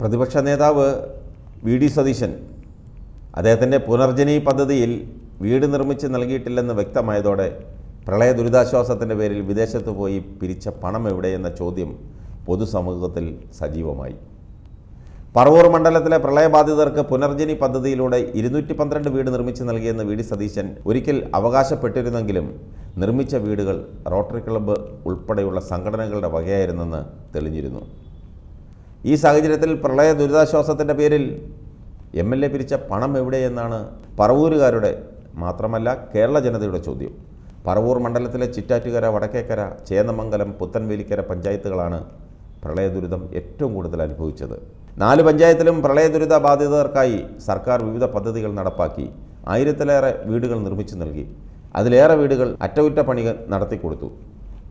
പ്രതിപക്ഷ നേതാവ് V D Satheesan അദ്ദേഹത്തിൻ്റെ പുനർജനി പദ്ധതിയിൽ വീട് നിർമ്മിച്ച് നൽകിയിട്ടില്ലെന്ന് വ്യക്തമായതോടെ പ്രളയ ദുരിതാശ്വാസത്തിൻ്റെ പേരിൽ വിദേശത്ത് പോയി പിരിച്ച പണം എവിടെയെന്ന ചോദ്യം പൊതുസമൂഹത്തിൽ സജീവമായി പറവൂർ മണ്ഡലത്തിലെ പ്രളയബാധിതർക്ക് പുനർജനി പദ്ധതിയിലൂടെ ഇരുന്നൂറ്റി പന്ത്രണ്ട് വീട് നിർമ്മിച്ച് നൽകിയെന്ന് വി ഡി സതീശൻ ഒരിക്കൽ അവകാശപ്പെട്ടിരുന്നെങ്കിലും നിർമ്മിച്ച വീടുകൾ റോട്ടറി ക്ലബ്ബ് ഉൾപ്പെടെയുള്ള സംഘടനകളുടെ വകയായിരുന്നെന്ന് തെളിഞ്ഞിരുന്നു ഈ സാഹചര്യത്തിൽ പ്രളയ ദുരിതാശ്വാസത്തിൻ്റെ പേരിൽ എം എൽ എ പിരിച്ച പണം എവിടെയെന്നാണ് പറവൂരുകാരുടെ മാത്രമല്ല കേരള ജനതയുടെ ചോദ്യം പറവൂർ മണ്ഡലത്തിലെ ചിറ്റാറ്റുകര വടക്കേക്കര ചേന്നമംഗലം പുത്തൻവേലിക്കര പഞ്ചായത്തുകളാണ് പ്രളയ ദുരിതം ഏറ്റവും കൂടുതൽ അനുഭവിച്ചത് നാല് പഞ്ചായത്തിലും പ്രളയ ദുരിത ബാധിതർക്കായി സർക്കാർ വിവിധ പദ്ധതികൾ നടപ്പാക്കി ആയിരത്തിലേറെ വീടുകൾ നിർമ്മിച്ചു നൽകി അതിലേറെ വീടുകൾ അറ്റകുറ്റപ്പണികൾ നടത്തിക്കൊടുത്തു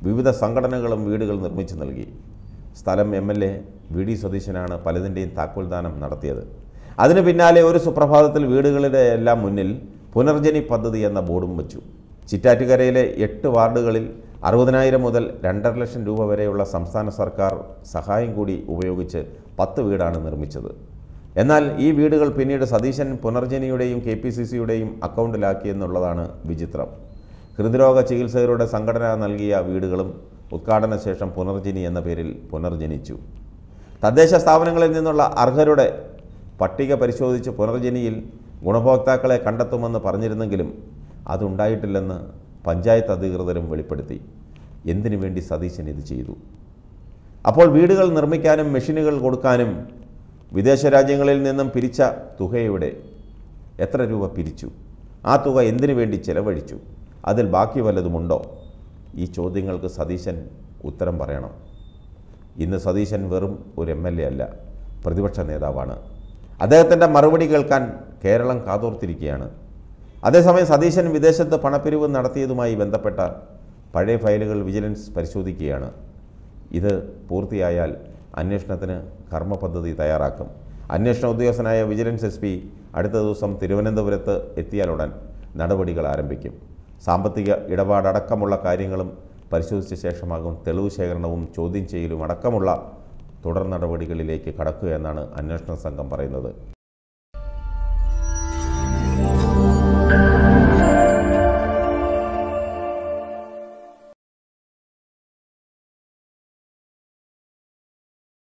വിവിധ സംഘടനകളും വീടുകൾ നിർമ്മിച്ചു നൽകി സ്ഥലം M L A V D സതീശനാണ് പലതിൻ്റെയും താക്കോൽദാനം നടത്തിയത് അതിന് പിന്നാലെ ഒരു സുപ്രഭാതത്തിൽ വീടുകളുടെ എല്ലാം മുന്നിൽ പുനർജനി പദ്ധതി എന്ന ബോർഡും വച്ചു ചിറ്റാറ്റുകരയിലെ എട്ട് വാർഡുകളിൽ അറുപതിനായിരം മുതൽ രണ്ടര ലക്ഷം രൂപ വരെയുള്ള സംസ്ഥാന സർക്കാർ സഹായം കൂടി ഉപയോഗിച്ച് പത്ത് വീടാണ് നിർമ്മിച്ചത് എന്നാൽ ഈ വീടുകൾ പിന്നീട് സതീശൻ പുനർജനിയുടെയും കെ പി സി സിയുടെയും അക്കൗണ്ടിലാക്കിയെന്നുള്ളതാണ് വിചിത്രം ഹൃദ്രോഗ ചികിത്സകരുടെ സംഘടന നൽകിയ വീടുകളും ഉദ്ഘാടന ശേഷം പുനർജനി എന്ന പേരിൽ പുനർജനിച്ചു തദ്ദേശ സ്ഥാപനങ്ങളിൽ നിന്നുള്ള അർഹരുടെ പട്ടിക പരിശോധിച്ച് പുനർജനിയിൽ ഗുണഭോക്താക്കളെ കണ്ടെത്തുമെന്ന് പറഞ്ഞിരുന്നെങ്കിലും അതുണ്ടായിട്ടില്ലെന്ന് പഞ്ചായത്ത് അധികൃതരും വെളിപ്പെടുത്തി എന്തിനു വേണ്ടി സതീശൻ ഇത് ചെയ്തു അപ്പോൾ വീടുകൾ നിർമ്മിക്കാനും മെഷീനുകൾ കൊടുക്കാനും വിദേശ രാജ്യങ്ങളിൽ നിന്നും പിരിച്ച തുകയുടെ എത്ര രൂപ പിരിച്ചു ആ തുക എന്തിനു വേണ്ടി ചെലവഴിച്ചു അതിൽ ബാക്കി വല്ലതുമുണ്ടോ ഈ ചോദ്യങ്ങൾക്ക് സതീശൻ ഉത്തരം പറയണം ഇന്ന് സതീശൻ വെറും ഒരു എം എൽ എ അല്ല പ്രതിപക്ഷ നേതാവാണ് അദ്ദേഹത്തിൻ്റെ മറുപടി കേൾക്കാൻ കേരളം കാതോർത്തിരിക്കുകയാണ് അതേസമയം സതീശൻ വിദേശത്ത് പണപ്പിരിവ് നടത്തിയതുമായി ബന്ധപ്പെട്ട പഴയ ഫയലുകൾ വിജിലൻസ് പരിശോധിക്കുകയാണ് ഇത് പൂർത്തിയായാൽ അന്വേഷണത്തിന് കർമ്മപദ്ധതി തയ്യാറാക്കും അന്വേഷണ ഉദ്യോഗസ്ഥനായ വിജിലൻസ് എസ് പി അടുത്ത ദിവസം തിരുവനന്തപുരത്ത് എത്തിയാലുടൻ നടപടികൾ ആരംഭിക്കും സാമ്പത്തിക ഇടപാടടക്കമുള്ള കാര്യങ്ങളും പരിശോധിച്ച ശേഷമാകും തെളിവ് ശേഖരണവും ചോദ്യം ചെയ്യലും അടക്കമുള്ള തുടർ നടപടികളിലേക്ക് കടക്കുക എന്നാണ് അന്വേഷണ സംഘം പറയുന്നത്